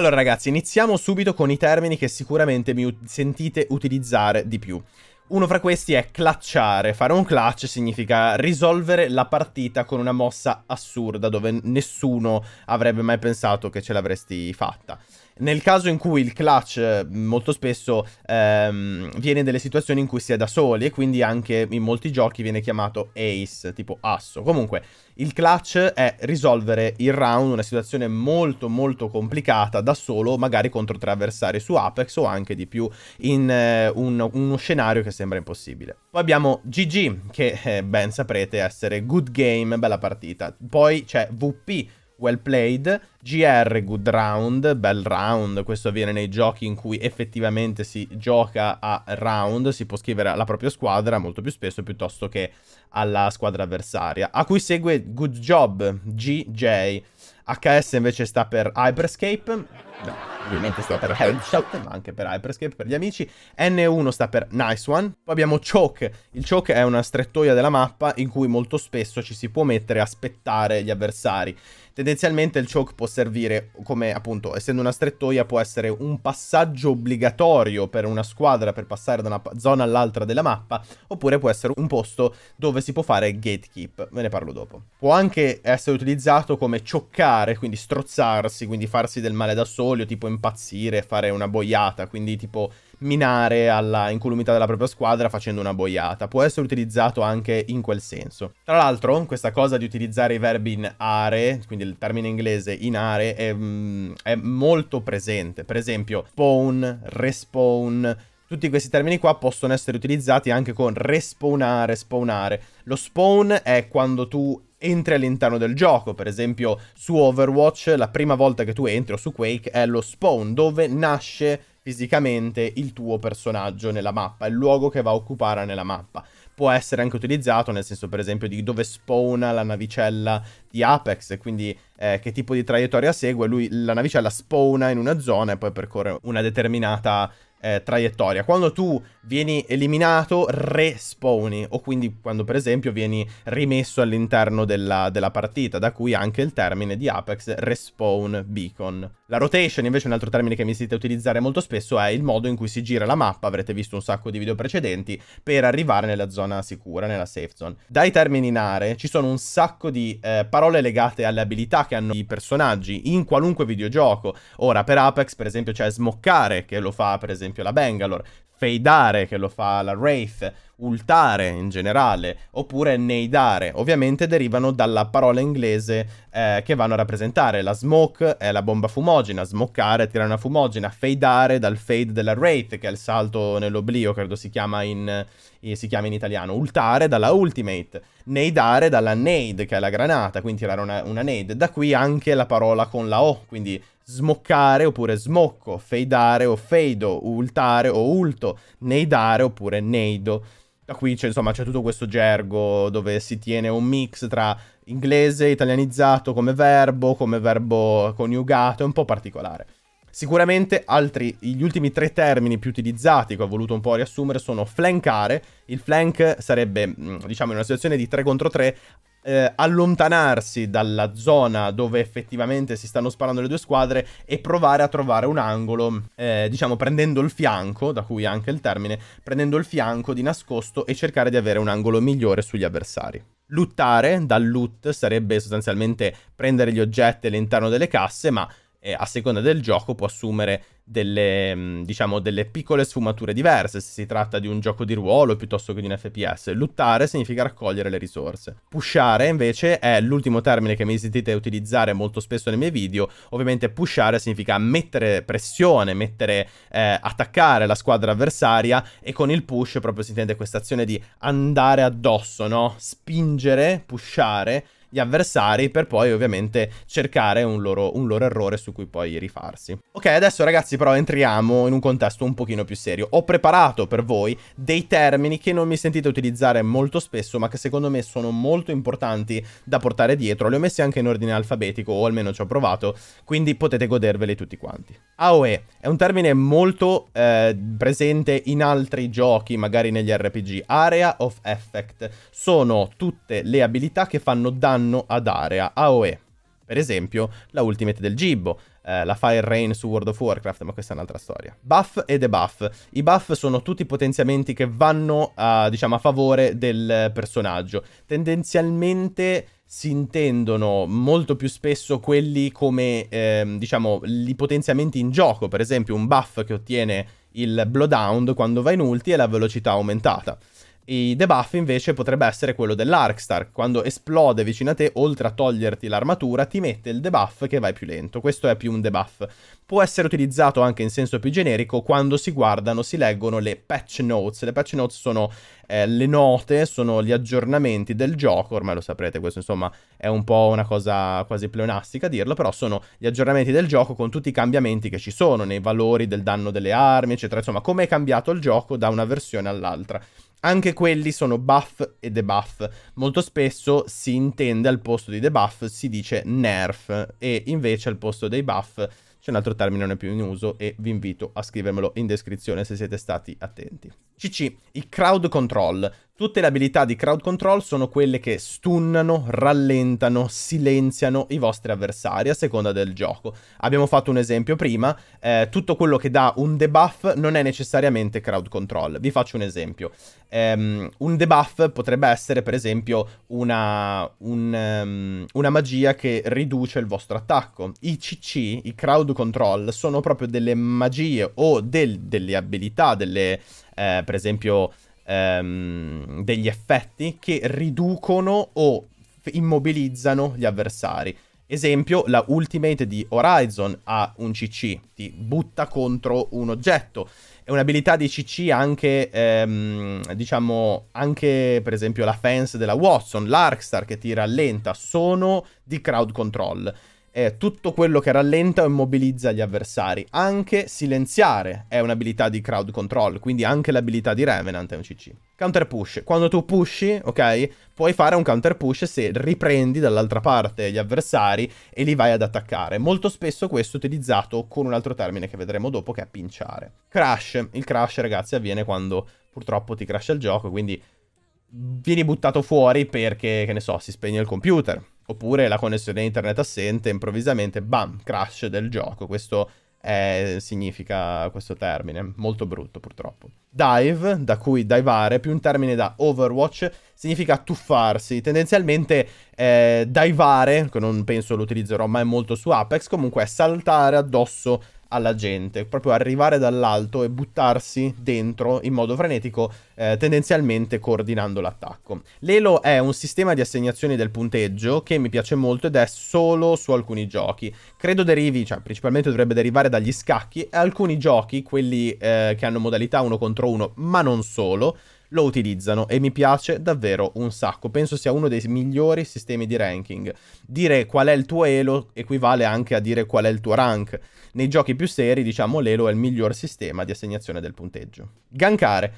Allora ragazzi, iniziamo subito con i termini che sicuramente mi sentite utilizzare di più. Uno fra questi è clutchare. Fare un clutch significa risolvere la partita con una mossa assurda dove nessuno avrebbe mai pensato che ce l'avresti fatta nel caso in cui il clutch eh, molto spesso ehm, viene in delle situazioni in cui si è da soli e quindi anche in molti giochi viene chiamato ace, tipo asso. Comunque, il clutch è risolvere il round, una situazione molto molto complicata da solo, magari contro tre avversari su Apex o anche di più in eh, un, uno scenario che sembra impossibile. Poi abbiamo GG, che eh, ben saprete essere good game, bella partita. Poi c'è VP, well played, GR good round, bel round, questo avviene nei giochi in cui effettivamente si gioca a round, si può scrivere alla propria squadra molto più spesso piuttosto che alla squadra avversaria, a cui segue good job, GJ, HS invece sta per Hyperscape, no, ovviamente sta per Headshot, ma anche per Hyperscape per gli amici, N1 sta per Nice One, poi abbiamo Choke, il Choke è una strettoia della mappa in cui molto spesso ci si può mettere a aspettare gli avversari, Tendenzialmente il choke può servire come, appunto, essendo una strettoia, può essere un passaggio obbligatorio per una squadra per passare da una zona all'altra della mappa, oppure può essere un posto dove si può fare gatekeep, ve ne parlo dopo. Può anche essere utilizzato come cioccare, quindi strozzarsi, quindi farsi del male da soli, o tipo impazzire, fare una boiata, quindi tipo minare alla incolumità della propria squadra facendo una boiata. Può essere utilizzato anche in quel senso. Tra l'altro, questa cosa di utilizzare i verbi in are, quindi il termine inglese in are, è, mm, è molto presente. Per esempio, spawn, respawn, tutti questi termini qua possono essere utilizzati anche con respawnare, spawnare. Lo spawn è quando tu entri all'interno del gioco, per esempio su Overwatch la prima volta che tu entri o su Quake è lo spawn dove nasce fisicamente il tuo personaggio nella mappa, il luogo che va a occupare nella mappa. Può essere anche utilizzato nel senso per esempio di dove spawna la navicella di Apex, quindi eh, che tipo di traiettoria segue, lui la navicella spawna in una zona e poi percorre una determinata eh, traiettoria. Quando tu vieni eliminato, respawni, o quindi quando per esempio vieni rimesso all'interno della, della, partita, da cui anche il termine di Apex respawn beacon. La rotation invece un altro termine che mi sentite utilizzare molto spesso è il modo in cui si gira la mappa, avrete visto un sacco di video precedenti, per arrivare nella zona sicura, nella safe zone. Dai termini in aree ci sono un sacco di eh, parole legate alle abilità che hanno i personaggi in qualunque videogioco. Ora per Apex per esempio c'è smoccare che lo fa per esempio esempio la Bangalore, feidare che lo fa la Wraith, ultare in generale, oppure neidare, ovviamente derivano dalla parola inglese eh, che vanno a rappresentare. La smoke è la bomba fumogena, smoccare, tirare una fumogena, feidare dal fade della Wraith, che è il salto nell'oblio, credo si chiama in, eh, si chiama in italiano, ultare dalla ultimate, neidare dalla nade, che è la granata, quindi tirare una, una nade. Da qui anche la parola con la O, quindi smoccare oppure smocco, feidare o feido, ultare o ulto, neidare oppure neido. Da qui c'è, cioè, insomma, c'è tutto questo gergo dove si tiene un mix tra inglese, italianizzato come verbo, come verbo coniugato, è un po' particolare. Sicuramente altri, gli ultimi tre termini più utilizzati che ho voluto un po' riassumere sono flankare, il flank sarebbe mm, diciamo in una situazione di 3 contro 3 eh, allontanarsi dalla zona dove effettivamente si stanno sparando le due squadre e provare a trovare un angolo, eh, diciamo prendendo il fianco, da cui anche il termine, prendendo il fianco di nascosto e cercare di avere un angolo migliore sugli avversari. Luttare dal loot sarebbe sostanzialmente prendere gli oggetti all'interno delle casse, ma eh, a seconda del gioco può assumere delle, mm, diciamo, delle piccole sfumature diverse, se si tratta di un gioco di ruolo piuttosto che di un FPS. Luttare significa raccogliere le risorse. Pushare invece è l'ultimo termine che mi sentite utilizzare molto spesso nei miei video. Ovviamente pushare significa mettere pressione, mettere, eh, attaccare la squadra avversaria e con il push proprio si intende questa azione di andare addosso, no? Spingere, pushare gli avversari per poi ovviamente cercare un loro, un loro errore su cui poi rifarsi. Ok, adesso ragazzi però entriamo in un contesto un pochino più serio. Ho preparato per voi dei termini che non mi sentite utilizzare molto spesso ma che secondo me sono molto importanti da portare dietro. Li ho messi anche in ordine alfabetico o almeno ci ho provato, quindi potete goderveli tutti quanti. AOE è un termine molto eh, presente in altri giochi, magari negli RPG. Area of Effect sono tutte le abilità che fanno danno danno ad area AOE. Per esempio la ultimate del gibbo, eh, la Fire Rain su World of Warcraft, ma questa è un'altra storia. Buff e debuff. I buff sono tutti potenziamenti che vanno a, diciamo, a favore del personaggio. Tendenzialmente si intendono molto più spesso quelli come, ehm, diciamo, i potenziamenti in gioco. Per esempio un buff che ottiene il Blowdown quando va in ulti e la velocità aumentata. I debuff invece potrebbe essere quello dell'Arkstar, quando esplode vicino a te, oltre a toglierti l'armatura, ti mette il debuff che vai più lento, questo è più un debuff. Può essere utilizzato anche in senso più generico quando si guardano, si leggono le patch notes, le patch notes sono eh, le note, sono gli aggiornamenti del gioco, ormai lo saprete, questo insomma è un po' una cosa quasi pleonastica dirlo, però sono gli aggiornamenti del gioco con tutti i cambiamenti che ci sono nei valori del danno delle armi, eccetera, insomma come è cambiato il gioco da una versione all'altra. Anche quelli sono buff e debuff. Molto spesso si intende al posto di debuff si dice nerf e invece al posto dei buff c'è un altro termine non è più in uso e vi invito a scrivermelo in descrizione se siete stati attenti. CC, i crowd control Tutte le abilità di crowd control sono quelle che stunnano, rallentano, silenziano i vostri avversari a seconda del gioco. Abbiamo fatto un esempio prima, eh, tutto quello che dà un debuff non è necessariamente crowd control. Vi faccio un esempio. Um, un debuff potrebbe essere per esempio una, un, um, una magia che riduce il vostro attacco. I CC, i crowd control, sono proprio delle magie o del, delle abilità, delle, eh, per esempio ehm, degli effetti che riducono o immobilizzano gli avversari. Esempio, la ultimate di Horizon ha un CC, ti butta contro un oggetto. È un'abilità di CC anche, ehm, diciamo, anche per esempio la fence della Watson, l'Arkstar che ti rallenta, sono di crowd control eh, tutto quello che rallenta o immobilizza gli avversari. Anche silenziare è un'abilità di crowd control, quindi anche l'abilità di Revenant è un CC. Counter push. Quando tu pushi, ok, puoi fare un counter push se riprendi dall'altra parte gli avversari e li vai ad attaccare. Molto spesso questo è utilizzato con un altro termine che vedremo dopo che è pinciare. Crash. Il crash, ragazzi, avviene quando purtroppo ti crasha il gioco, quindi vieni buttato fuori perché, che ne so, si spegne il computer oppure la connessione internet assente, improvvisamente, bam, crash del gioco. Questo è, significa questo termine, molto brutto purtroppo. Dive, da cui divare, più un termine da Overwatch, significa tuffarsi. Tendenzialmente eh, divare, che non penso lo utilizzerò mai molto su Apex, comunque è saltare addosso alla gente, proprio arrivare dall'alto e buttarsi dentro in modo frenetico, eh, tendenzialmente coordinando l'attacco. L'Elo è un sistema di assegnazione del punteggio che mi piace molto ed è solo su alcuni giochi. Credo derivi, cioè principalmente dovrebbe derivare dagli scacchi alcuni giochi, quelli eh, che hanno modalità uno contro uno, ma non solo, lo utilizzano e mi piace davvero un sacco. Penso sia uno dei migliori sistemi di ranking. Dire qual è il tuo elo equivale anche a dire qual è il tuo rank. Nei giochi più seri, diciamo, l'elo è il miglior sistema di assegnazione del punteggio. Gankare.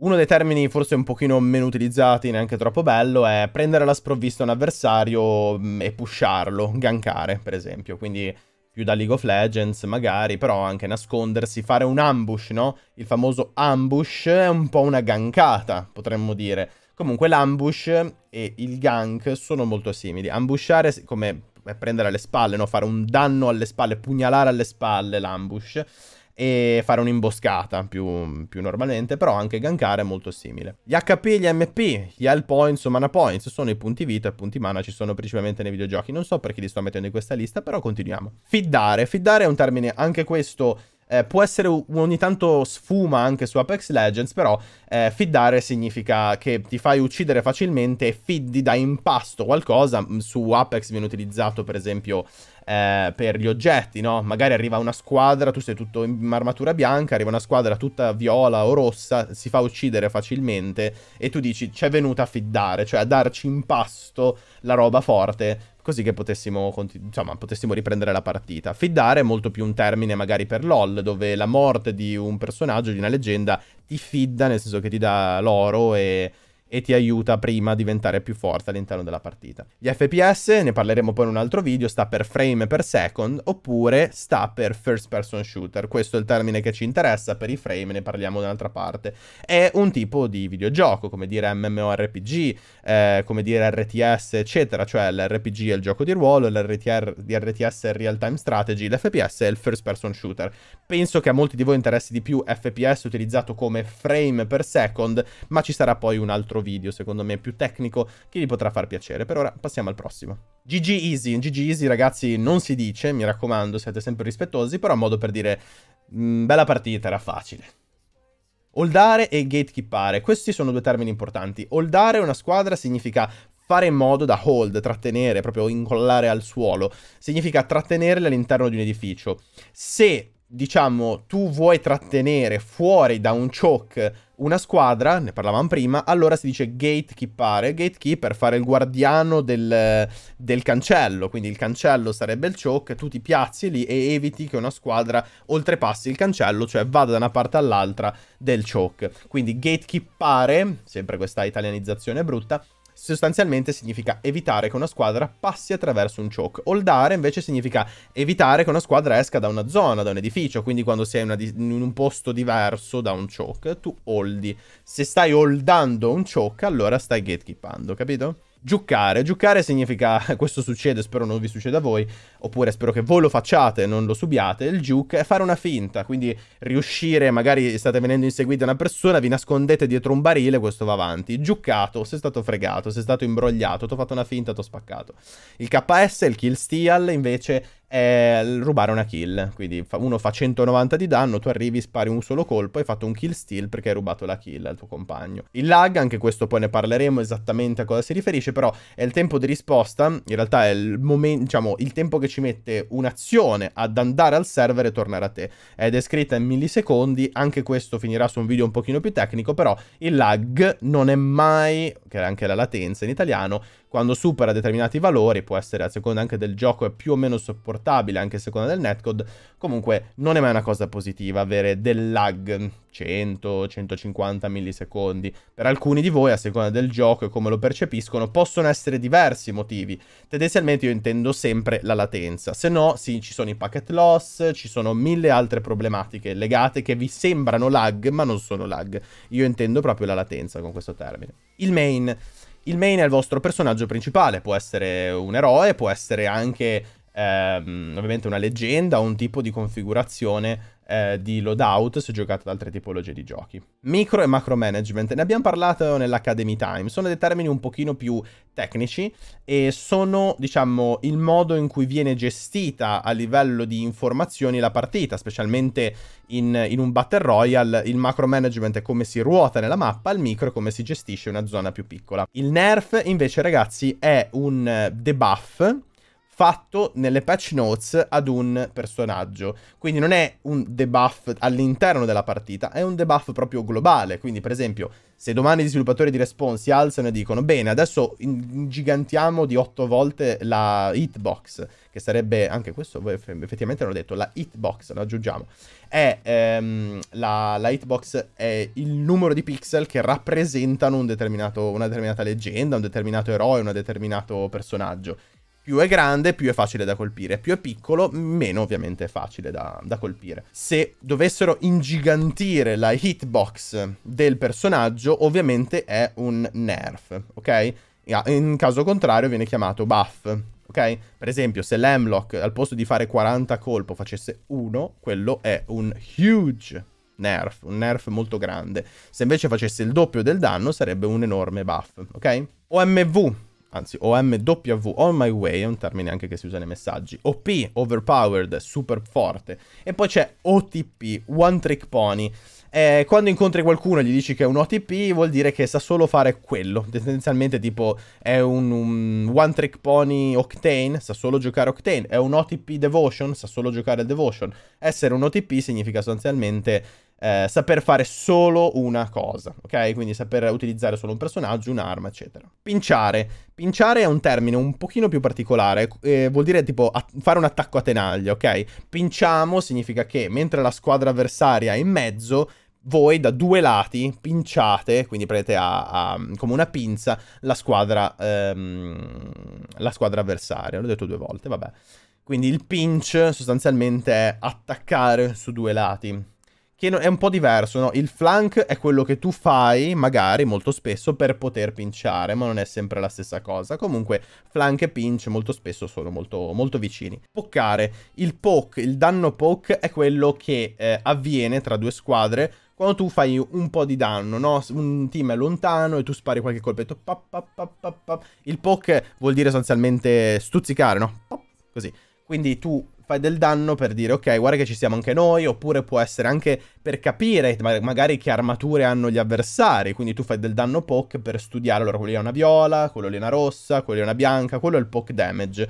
Uno dei termini forse un pochino meno utilizzati, neanche troppo bello, è prendere alla sprovvista un avversario mm, e pusharlo, gankare per esempio, quindi più da League of Legends magari, però anche nascondersi, fare un ambush, no? Il famoso ambush è un po' una gankata, potremmo dire. Comunque l'ambush e il gank sono molto simili. Ambushare è come eh, prendere alle spalle, no? Fare un danno alle spalle, pugnalare alle spalle l'ambush e fare un'imboscata più, più, normalmente, però anche gankare è molto simile. Gli HP, gli MP, gli health points o mana points sono i punti vita e punti mana ci sono principalmente nei videogiochi, non so perché li sto mettendo in questa lista, però continuiamo. Fiddare, fiddare è un termine anche questo eh, può essere ogni tanto sfuma anche su Apex Legends, però eh, fiddare significa che ti fai uccidere facilmente e fiddi da impasto qualcosa. Mm, su Apex viene utilizzato per esempio eh, per gli oggetti, no? Magari arriva una squadra, tu sei tutto in armatura bianca, arriva una squadra tutta viola o rossa, si fa uccidere facilmente e tu dici c'è venuta a fiddare, cioè a darci impasto la roba forte così che potessimo, insomma, potessimo riprendere la partita. Fiddare è molto più un termine magari per LOL, dove la morte di un personaggio, di una leggenda, ti fidda, nel senso che ti dà l'oro e e ti aiuta prima a diventare più forte all'interno della partita. Gli FPS, ne parleremo poi in un altro video, sta per frame per second oppure sta per first person shooter. Questo è il termine che ci interessa, per i frame ne parliamo un'altra parte. È un tipo di videogioco, come dire MMORPG, eh, come dire RTS, eccetera, cioè l'RPG è il gioco di ruolo, l'RTR di RTS è il real time strategy, l'FPS è il first person shooter. Penso che a molti di voi interessi di più FPS utilizzato come frame per second, ma ci sarà poi un altro altro video, secondo me, più tecnico, che gli potrà far piacere. Per ora passiamo al prossimo. GG Easy, GG Easy ragazzi non si dice, mi raccomando, siate sempre rispettosi, però a modo per dire, mh, mm, bella partita, era facile. Holdare e gatekeepare, questi sono due termini importanti. Holdare una squadra significa fare in modo da hold, trattenere, proprio incollare al suolo, significa trattenerle all'interno di un edificio. Se diciamo, tu vuoi trattenere fuori da un choke una squadra, ne parlavamo prima, allora si dice gatekeepare, gatekeeper fare il guardiano del, del, cancello, quindi il cancello sarebbe il choke, tu ti piazzi lì e eviti che una squadra oltrepassi il cancello, cioè vada da una parte all'altra del choke. Quindi gatekeepare, sempre questa italianizzazione brutta, sostanzialmente significa evitare che una squadra passi attraverso un choke. Holdare invece significa evitare che una squadra esca da una zona, da un edificio, quindi quando sei in un posto diverso da un choke, tu holdi. Se stai holdando un choke, allora stai gatekeepando, capito? Giuccare. Giuccare significa, questo succede, spero non vi succeda a voi, oppure spero che voi lo facciate, non lo subiate, il juke è fare una finta, quindi riuscire, magari state venendo inseguiti da una persona, vi nascondete dietro un barile, questo va avanti, giuccato, sei stato fregato, sei stato imbrogliato, ti ho fatto una finta, ti ho spaccato. Il KS, il kill steal, invece è rubare una kill, quindi uno fa 190 di danno, tu arrivi, spari un solo colpo, hai fatto un kill steal perché hai rubato la kill al tuo compagno. Il lag, anche questo poi ne parleremo esattamente a cosa si riferisce, però è il tempo di risposta, in realtà è il momento, diciamo, il tempo che che ci mette un'azione ad andare al server e tornare a te. È descritta in millisecondi, anche questo finirà su un video un pochino più tecnico, però il lag non è mai, che è anche la latenza in italiano, quando supera determinati valori, può essere a seconda anche del gioco, è più o meno sopportabile anche a seconda del netcode, comunque non è mai una cosa positiva avere del lag 100-150 millisecondi. Per alcuni di voi, a seconda del gioco e come lo percepiscono, possono essere diversi i motivi. Tendenzialmente io intendo sempre la latenza, se no sì, ci sono i packet loss, ci sono mille altre problematiche legate che vi sembrano lag ma non sono lag. Io intendo proprio la latenza con questo termine. Il main il main è il vostro personaggio principale, può essere un eroe, può essere anche ehm, ovviamente una leggenda, un tipo di configurazione eh, di loadout se giocate ad altre tipologie di giochi. Micro e macro management, ne abbiamo parlato nell'Academy Time, sono dei termini un pochino più tecnici e sono, diciamo, il modo in cui viene gestita a livello di informazioni la partita, specialmente in, in un Battle Royale, il macro management è come si ruota nella mappa, il micro è come si gestisce una zona più piccola. Il nerf invece ragazzi è un debuff fatto nelle patch notes ad un personaggio. Quindi non è un debuff all'interno della partita, è un debuff proprio globale. Quindi, per esempio, se domani gli sviluppatori di Respawn si alzano e dicono bene, adesso ingigantiamo di 8 volte la hitbox, che sarebbe, anche questo effettivamente l'ho detto, la hitbox, lo aggiungiamo. È, ehm, la, la, hitbox è il numero di pixel che rappresentano un una determinata leggenda, un determinato eroe, un determinato personaggio. Più è grande, più è facile da colpire. Più è piccolo, meno ovviamente è facile da, da colpire. Se dovessero ingigantire la hitbox del personaggio, ovviamente è un nerf, ok? Ah, in caso contrario viene chiamato buff, ok? Per esempio, se l'Hemlock al posto di fare 40 colpo facesse 1, quello è un huge nerf, un nerf molto grande. Se invece facesse il doppio del danno sarebbe un enorme buff, ok? OMV, anzi OMW, On My Way, è un termine anche che si usa nei messaggi, OP, Overpowered, super forte, e poi c'è OTP, One Trick Pony. Eh, quando incontri qualcuno e gli dici che è un OTP, vuol dire che sa solo fare quello. Tendenzialmente, tipo, è un, un One Trick Pony Octane, sa solo giocare Octane. È un OTP Devotion, sa solo giocare Devotion. Essere un OTP significa sostanzialmente eh, saper fare solo una cosa, ok? Quindi saper utilizzare solo un personaggio, un'arma, eccetera. Pinciare. Pinciare è un termine un pochino più particolare, eh, vuol dire tipo fare un attacco a tenaglia, ok? Pinciamo significa che mentre la squadra avversaria è in mezzo, voi da due lati pinciate, quindi prendete a, a, come una pinza la squadra, ehm, la squadra avversaria. L'ho detto due volte, vabbè. Quindi il pinch sostanzialmente è attaccare su due lati che è un po' diverso, no? Il flank è quello che tu fai, magari, molto spesso, per poter pinciare, ma non è sempre la stessa cosa. Comunque, flank e pinch molto spesso sono molto, molto vicini. Poccare. Il poke, il danno poke, è quello che eh, avviene tra due squadre quando tu fai un po' di danno, no? Un team è lontano e tu spari qualche colpetto. Pop, pop, pop, il poke vuol dire sostanzialmente stuzzicare, no? così. Quindi tu fai del danno per dire ok guarda che ci siamo anche noi oppure può essere anche per capire magari che armature hanno gli avversari quindi tu fai del danno poke per studiare allora quello lì è una viola quello lì è una rossa quello lì è una bianca quello è il poke damage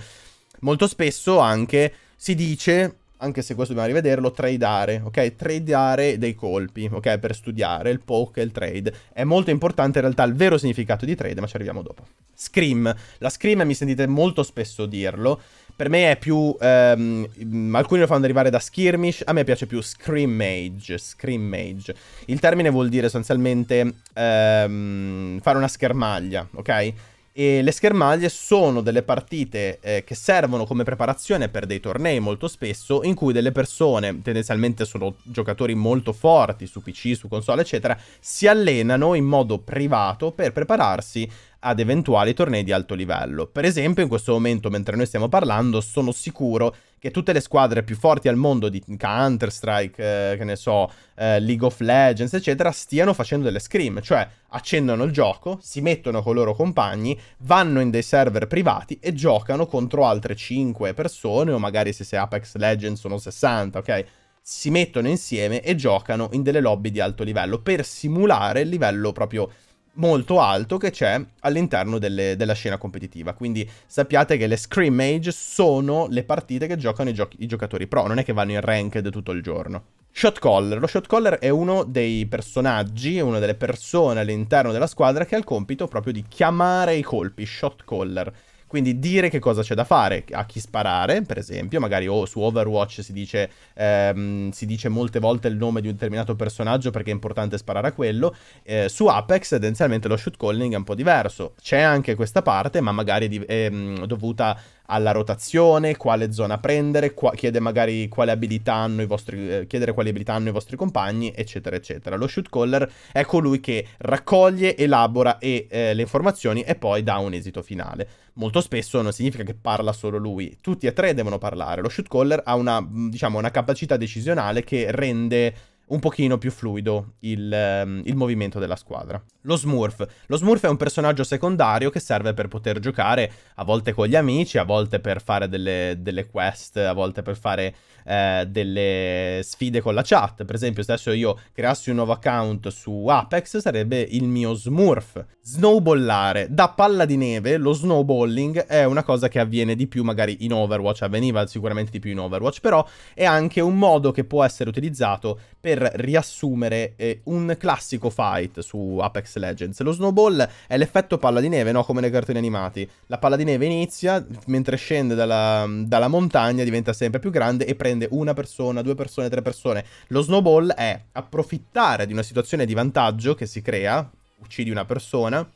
molto spesso anche si dice anche se questo dobbiamo rivederlo, tradeare, ok? Tradeare dei colpi, ok? Per studiare il poke e il trade. È molto importante in realtà il vero significato di trade, ma ci arriviamo dopo. Scream. La scream mi sentite molto spesso dirlo, per me è più... Ehm, alcuni lo fanno derivare da skirmish, a me piace più scream mage, scream mage. Il termine vuol dire sostanzialmente ehm, fare una schermaglia, ok? E le schermaglie sono delle partite eh, che servono come preparazione per dei tornei molto spesso in cui delle persone, tendenzialmente sono giocatori molto forti su PC, su console eccetera, si allenano in modo privato per prepararsi ad eventuali tornei di alto livello. Per esempio, in questo momento, mentre noi stiamo parlando, sono sicuro che tutte le squadre più forti al mondo di Counter-Strike, eh, che ne so, eh, League of Legends, eccetera, stiano facendo delle scrim, cioè accendono il gioco, si mettono con i loro compagni, vanno in dei server privati e giocano contro altre 5 persone, o magari se sei Apex Legends sono 60, ok? Si mettono insieme e giocano in delle lobby di alto livello per simulare il livello proprio molto alto che c'è all'interno della scena competitiva. Quindi sappiate che le scrimmage sono le partite che giocano i, gioc i giocatori pro, non è che vanno in ranked tutto il giorno. Shotcaller. Lo shotcaller è uno dei personaggi, una delle persone all'interno della squadra che ha il compito proprio di chiamare i colpi, shotcaller. Quindi dire che cosa c'è da fare, a chi sparare, per esempio, magari oh, su Overwatch si dice, ehm, si dice molte volte il nome di un determinato personaggio perché è importante sparare a quello, eh, su Apex tendenzialmente lo shoot calling è un po' diverso, c'è anche questa parte ma magari è, è, è ehm, dovuta alla rotazione, quale zona prendere, qua, chiede magari quale abilità hanno i vostri, eh, chiedere quali abilità hanno i vostri compagni, eccetera, eccetera. Lo shoot caller è colui che raccoglie, elabora e, eh, le informazioni e poi dà un esito finale. Molto spesso non significa che parla solo lui, tutti e tre devono parlare. Lo shoot caller ha una, diciamo, una capacità decisionale che rende un pochino più fluido il, um, il, movimento della squadra. Lo Smurf. Lo Smurf è un personaggio secondario che serve per poter giocare a volte con gli amici, a volte per fare delle, delle quest, a volte per fare eh, delle sfide con la chat. Per esempio, se adesso io creassi un nuovo account su Apex, sarebbe il mio Smurf. Snowballare. Da palla di neve, lo snowballing è una cosa che avviene di più magari in Overwatch, avveniva sicuramente di più in Overwatch, però è anche un modo che può essere utilizzato per per riassumere eh, un classico fight su Apex Legends. Lo snowball è l'effetto palla di neve, no? Come nei cartoni animati. La palla di neve inizia, mentre scende dalla, dalla montagna diventa sempre più grande e prende una persona, due persone, tre persone. Lo snowball è approfittare di una situazione di vantaggio che si crea, uccidi una persona,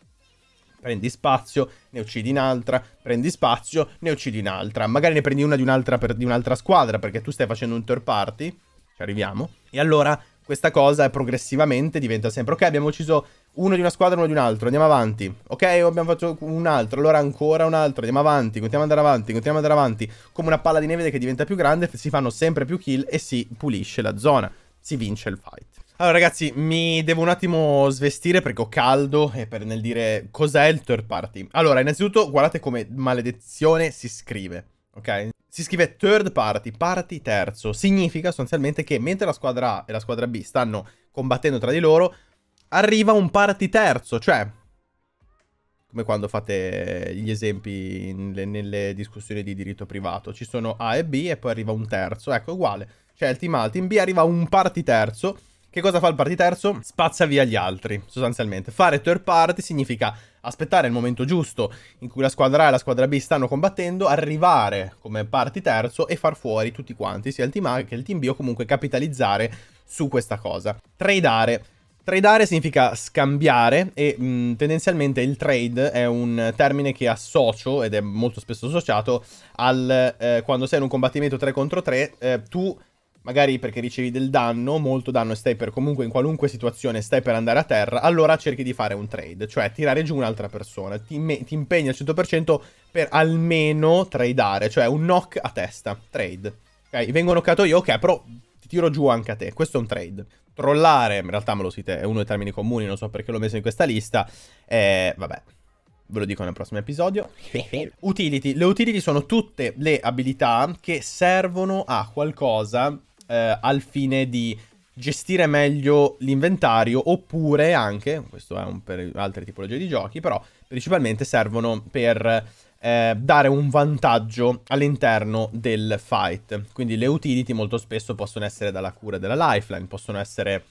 prendi spazio, ne uccidi un'altra, prendi spazio, ne uccidi un'altra. Magari ne prendi una di un'altra, per, di un'altra squadra perché tu stai facendo un third party ci arriviamo. E allora questa cosa progressivamente diventa sempre, ok, abbiamo ucciso uno di una squadra, uno di un altro, andiamo avanti. Ok, abbiamo fatto un altro, allora ancora un altro, andiamo avanti, continuiamo ad andare avanti, continuiamo ad andare avanti. Come una palla di neve che diventa più grande, si fanno sempre più kill e si pulisce la zona, si vince il fight. Allora ragazzi, mi devo un attimo svestire perché ho caldo e per nel dire cos'è il third party. Allora, innanzitutto guardate come maledizione si scrive ok? Si scrive third party, party terzo, significa sostanzialmente che mentre la squadra A e la squadra B stanno combattendo tra di loro, arriva un party terzo, cioè come quando fate gli esempi nelle, nelle, discussioni di diritto privato. Ci sono A e B e poi arriva un terzo, ecco uguale. Cioè il team A, il team B arriva un party terzo che cosa fa il party terzo? Spazza via gli altri, sostanzialmente. Fare third party significa aspettare il momento giusto in cui la squadra A e la squadra B stanno combattendo, arrivare come party terzo e far fuori tutti quanti, sia il team A che il team B o comunque capitalizzare su questa cosa. Tradare. Tradare significa scambiare e mh, mm, tendenzialmente il trade è un termine che associo, ed è molto spesso associato, al eh, quando sei in un combattimento 3 contro 3, eh, tu magari perché ricevi del danno, molto danno e stai per comunque in qualunque situazione stai per andare a terra, allora cerchi di fare un trade, cioè tirare giù un'altra persona, ti, ti impegni al 100% per almeno tradare, cioè un knock a testa, trade. Ok, vengo knockato io, ok, però ti tiro giù anche a te, questo è un trade. Trollare, in realtà me lo site, è uno dei termini comuni, non so perché l'ho messo in questa lista, eh, vabbè ve lo dico nel prossimo episodio. Utility. Le utility sono tutte le abilità che servono a qualcosa eh, al fine di gestire meglio l'inventario oppure anche, questo è un per altre tipologie di giochi, però principalmente servono per eh, dare un vantaggio all'interno del fight. Quindi le utility molto spesso possono essere dalla cura della lifeline, possono essere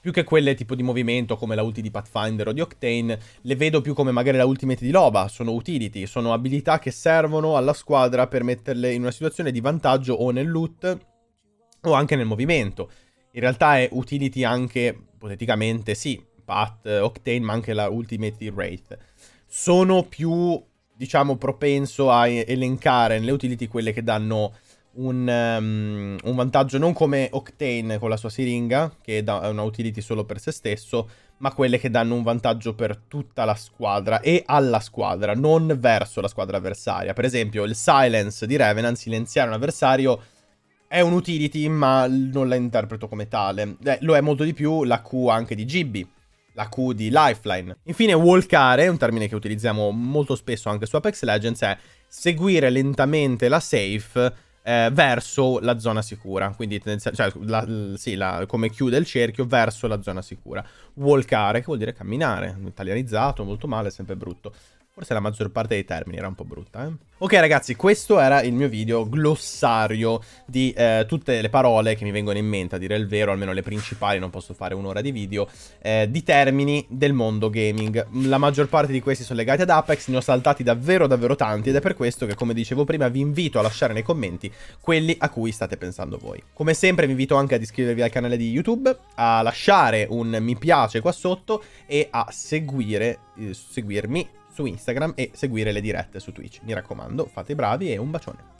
più che quelle tipo di movimento come la ulti di Pathfinder o di Octane, le vedo più come magari la ultimate di Loba, sono utility, sono abilità che servono alla squadra per metterle in una situazione di vantaggio o nel loot o anche nel movimento. In realtà è utility anche, ipoteticamente, sì, Path, Octane, ma anche la Ultimate di Wraith. Sono più, diciamo, propenso a elencare nelle utility quelle che danno un, um, un vantaggio non come Octane con la sua siringa, che è una utility solo per se stesso, ma quelle che danno un vantaggio per tutta la squadra e alla squadra, non verso la squadra avversaria. Per esempio, il silence di Revenant, silenziare un avversario è un utility, ma non la interpreto come tale. Eh, lo è molto di più la Q anche di GB, la Q di Lifeline. Infine, walkare, un termine che utilizziamo molto spesso anche su Apex Legends, è seguire lentamente la safe eh, verso la zona sicura. Quindi, cioè, la, sì, la, come chiude il cerchio, verso la zona sicura. Walkare, che vuol dire camminare, italianizzato, molto male, sempre brutto. Forse la maggior parte dei termini era un po' brutta, eh? Ok ragazzi, questo era il mio video glossario di eh, tutte le parole che mi vengono in mente, a dire il vero, almeno le principali, non posso fare un'ora di video, eh, di termini del mondo gaming. La maggior parte di questi sono legati ad Apex, ne ho saltati davvero davvero tanti ed è per questo che, come dicevo prima, vi invito a lasciare nei commenti quelli a cui state pensando voi. Come sempre vi invito anche ad iscrivervi al canale di YouTube, a lasciare un mi piace qua sotto e a seguire, eh, seguirmi su Instagram e seguire le dirette su Twitch. Mi raccomando, fate i bravi e un bacione.